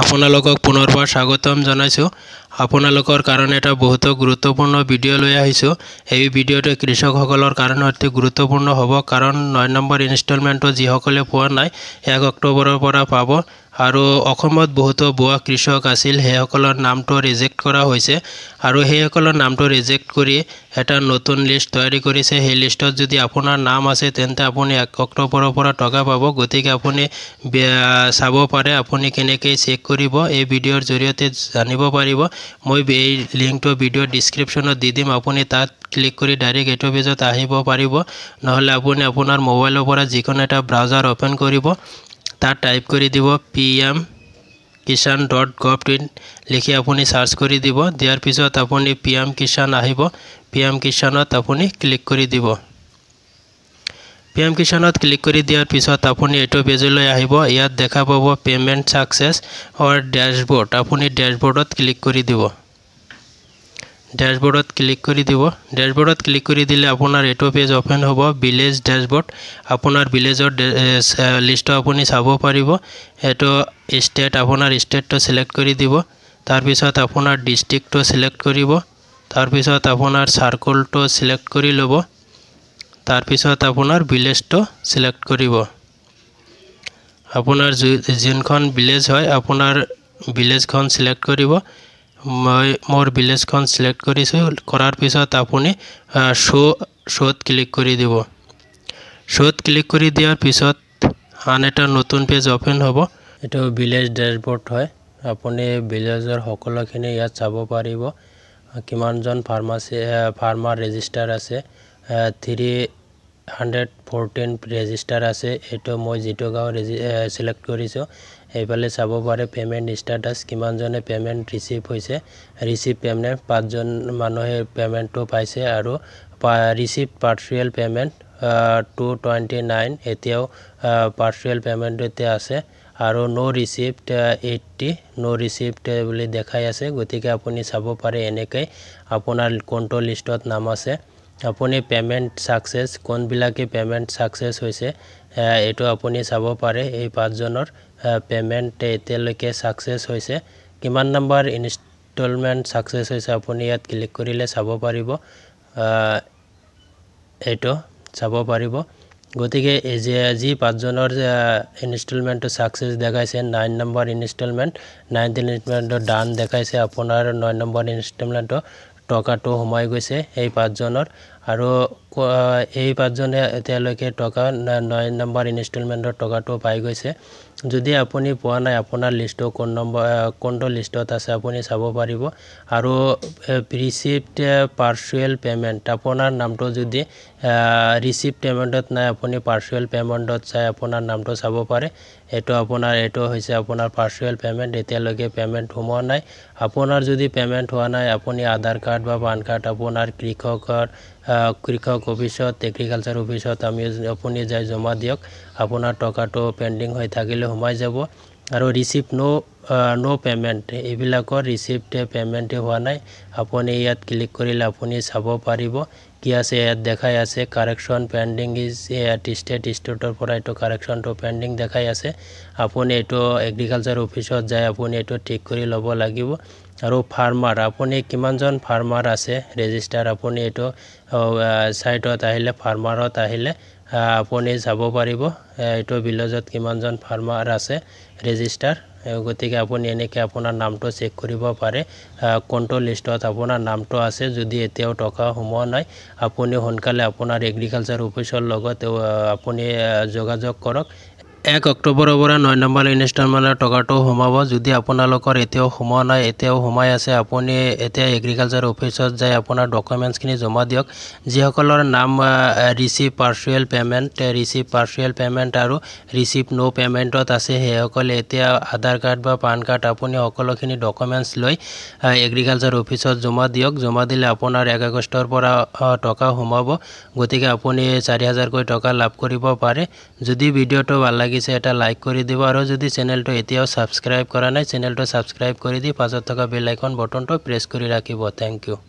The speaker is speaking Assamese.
আপোনালোকক পুনৰবাৰ স্বাগতম জনাইছোঁ আপোনালোকৰ কাৰণে এটা বহুতো গুৰুত্বপূৰ্ণ ভিডিঅ' লৈ আহিছোঁ এই ভিডিঅ'টো কৃষকসকলৰ কাৰণে অতি গুৰুত্বপূৰ্ণ হ'ব কাৰণ নয় নম্বৰ ইনষ্টলমেণ্টটো যিসকলে পোৱা নাই এক অক্টোবৰৰ পৰা পাব আৰু অসমত বহুতো বোৱা কৃষক আছিল সেইসকলৰ নামটো ৰিজেক্ট কৰা হৈছে আৰু সেইসকলৰ নামটো ৰিজেক্ট কৰি এটা নতুন লিষ্ট তৈয়াৰী কৰিছে সেই লিষ্টত যদি আপোনাৰ নাম আছে তেন্তে আপুনি এক অক্টোবৰৰ পৰা টকা পাব গতিকে আপুনি চাব পাৰে আপুনি কেনেকৈ চেক কৰিব এই ভিডিঅ'ৰ জৰিয়তে জানিব পাৰিব মই এই লিংকটো ভিডিঅ' ডিছক্ৰিপশ্যনত দি দিম আপুনি তাত ক্লিক কৰি ডাইৰেক্ট এইটো পেজত আহিব পাৰিব নহ'লে আপুনি আপোনাৰ মোবাইলৰ পৰা যিকোনো এটা ব্ৰাউজাৰ অ'পেন কৰিব তা টাইপ করে দিব PM Kisan dot gov in লিখি আপুনি চাৰ্চ কৰি দিব দিয়াৰ পিছত আপুনি পি এম কিষাণ আহিব পি এম কিষাণত আপুনি ক্লিক কৰি দিব পি এম কিষাণত ক্লিক কৰি দিয়াৰ পিছত আপুনি এইটো পেজলৈ আহিব ইয়াত দেখা পাব পে'মেণ্ট ছাকচেছ অৰ ডেশ্ববৰ্ড আপুনি ডেশ্ববৰ্ডত ক্লিক কৰি দিব ড্যাশবোৰ্ডত ক্লিক কৰি দিব ড্যাশবোৰ্ডত ক্লিক কৰি দিলে আপোনাৰ এটো পেজ ওপেন হব বিলেজ ড্যাশবোৰ্ড আপনাৰ বিলেজৰ লিস্ট আপুনি চাব পাৰিব এটো ষ্টেট আপোনাৰ ষ্টেটটো সিলেক্ট কৰি দিব তাৰপৰ আপোনাৰ ডিস্ট্ৰিক্টও সিলেক্ট কৰব তাৰপৰ আপোনাৰ সাৰ্কলটো সিলেক্ট কৰি লব তাৰপৰ আপোনাৰ ভিলেজটো সিলেক্ট কৰিব আপোনাৰ যখন ভিলেজ হয় আপোনাৰ ভিলেজখন সিলেক্ট কৰিব মই মোৰ ভিলেজখন ছিলেক্ট কৰিছোঁ কৰাৰ পিছত আপুনি শ্ব' শ্ব'ত ক্লিক কৰি দিব শ্ব'ত ক্লিক কৰি দিয়াৰ পিছত আন এটা নতুন পেজ অ'পেন হ'ব এইটো ভিলেজ ডেছবৰ্ড হয় আপুনি ভিলেজৰ সকলোখিনি ইয়াত চাব পাৰিব কিমানজন ফাৰ্মাচী ফাৰ্মাৰ ৰেজিষ্টাৰ আছে থ্ৰী হাণ্ড্ৰেড ফৰ্টিন ৰেজিষ্টাৰ আছে এইটো মই যিটো গাঁও ৰেজি চিলেক্ট কৰিছোঁ সেইফালে চাব পাৰে পে'মেণ্ট ষ্টেটাছ কিমানজনে পে'মেণ্ট ৰিচিভ হৈছে ৰিচিভ পে'মেণ্ট পাঁচজন মানুহে পে'মেণ্টটো পাইছে আৰু পা receive partial payment two twenty nine এতিয়াও পাৰ্চুৱেল পে'মেণ্ট এতিয়া আছে আৰু no' receipt eighty no' receipt বুলি দেখাই আছে গতিকে আপুনি চাব পাৰে এনেকৈ আপোনাৰ কোনটো লিষ্টত নাম আছে আপুনি পে'মেণ্ট ছাকচেছ কোনবিলাকে পে'মেণ্ট ছাকচেছ হৈছে এইটো আপুনি চাব পাৰে এই পাঁচজনৰ পে'মেণ্ট এতিয়ালৈকে ছাকচেছ হৈছে কিমান নম্বৰ ইনষ্টলমেণ্ট ছাকচেছ হৈছে আপুনি ইয়াত ক্লিক কৰিলে চাব পাৰিব এইটো চাব পাৰিব গতিকে যি পাঁচজনৰ ইনষ্টলমেণ্টটো ছাকচেছ দেখাইছে নাইন নম্বৰ ইনষ্টলমেণ্ট নাইন্থ ইনষ্টলমেণ্টটো ডান দেখাইছে আপোনাৰ নয় নম্বৰ ইনষ্টলমেণ্টটো টকাটো সোমাই গৈছে সেই পাঁচজনৰ আৰু এই পাঁচজনে এতিয়ালৈকে টকা নাই নম্বৰ ইনষ্টলমেণ্টৰ টকাটো পাই গৈছে যদি আপুনি পোৱা নাই আপোনাৰ লিষ্টটো কোন নম্বৰ কোনটো লিষ্টত আছে আপুনি চাব পাৰিব আৰু ৰিচিপ্ট পাৰ্চুৱেল পে'মেণ্ট আপোনাৰ নামটো যদি ৰিচিপ্ট পে'মেণ্টত নাই আপুনি পাৰ্চুৱেল পে'মেণ্টত চাই আপোনাৰ নামটো চাব পাৰে এইটো আপোনাৰ এইটো হৈছে আপোনাৰ পাৰ্চুৱেল পে'মেণ্ট এতিয়ালৈকে পে'মেণ্ট সোমোৱা নাই আপোনাৰ যদি পে'মেণ্ট হোৱা নাই আপুনি আধাৰ কাৰ্ড বা পান কাৰ্ড আপোনাৰ কৃষকৰ কৃষক অফিচত এগ্ৰিকালচাৰ অফিচত আমি আপুনি যাই জমা দিয়ক আপোনাৰ টকাটো পেণ্ডিং হৈ থাকিলে সোমাই যাব আৰু ৰিচিপ্ট ন' ন' পে'মেণ্ট এইবিলাকৰ ৰিচিপ্টে পে'মেণ্টে হোৱা নাই আপুনি ইয়াত ক্লিক কৰিলে আপুনি চাব পাৰিব কি আছে ইয়াত দেখাই আছে কাৰেকশ্যন পেণ্ডিং ইজ ইয়াত ষ্টেট ষ্টেটৰ পৰা এইটো কাৰেকশ্যনটো পেণ্ডিং দেখাই আছে আপুনি এইটো এগ্ৰিকালচাৰ অফিচত যায় আপুনি এইটো ঠিক কৰি ল'ব লাগিব আৰু ফাৰ্মাৰ আপুনি কিমানজন ফাৰ্মাৰ আছে ৰেজিষ্টাৰ আপুনি এইটো ছাইটত আহিলে ফাৰ্মাৰত আহিলে আপুনি যাব পাৰিব এইটো ভিলেজত কিমানজন ফাৰ্মাৰ আছে ৰেজিষ্টাৰ গতিকে আপুনি এনেকৈ আপোনাৰ নামটো চেক কৰিব পাৰে কোনটো লিষ্টত আপোনাৰ নামটো আছে যদি এতিয়াও টকা সোমোৱা নাই আপুনি সোনকালে আপোনাৰ এগ্ৰিকালচাৰ অফিচৰ লগত আপুনি যোগাযোগ কৰক এক অক্টোবৰৰ পৰা নয় নম্বৰ ইনষ্টলমেণ্টৰ টকাটো সোমাব যদি আপোনালোকৰ এতিয়াও সোমোৱা নাই এতিয়াও সোমাই আছে আপুনি এতিয়া এগ্ৰিকালচাৰ অফিচত যাই আপোনাৰ ডকুমেণ্টছখিনি জমা দিয়ক যিসকলৰ নাম receipt partial payment receipt partial payment আৰু ৰিচিপ্ট ন' পে'মেণ্টত আছে সেইসকলে এতিয়া আধাৰ কাৰ্ড বা পান কাৰ্ড আপুনি সকলোখিনি ডকুমেণ্টছ লৈ এগ্ৰিকালচাৰ অফিচত জমা দিয়ক জমা দিলে আপোনাৰ এক আগষ্টৰ পৰা টকা সোমাব গতিকে আপুনি চাৰি হাজাৰকৈ টকা লাভ কৰিব পাৰে যদি ভিডিঅ'টো ভাল লাগে লাগিছে এটা লাইক কৰি দিব আৰু যদি চেনেলটো এতিয়াও ছাবস্ক্ৰাইব কৰা নাই চেনেলটো ছাবস্ক্ৰাইব কৰি দি পাছত থকা বেল আইকন বটনটো প্ৰেছ কৰি ৰাখিব থেংক ইউ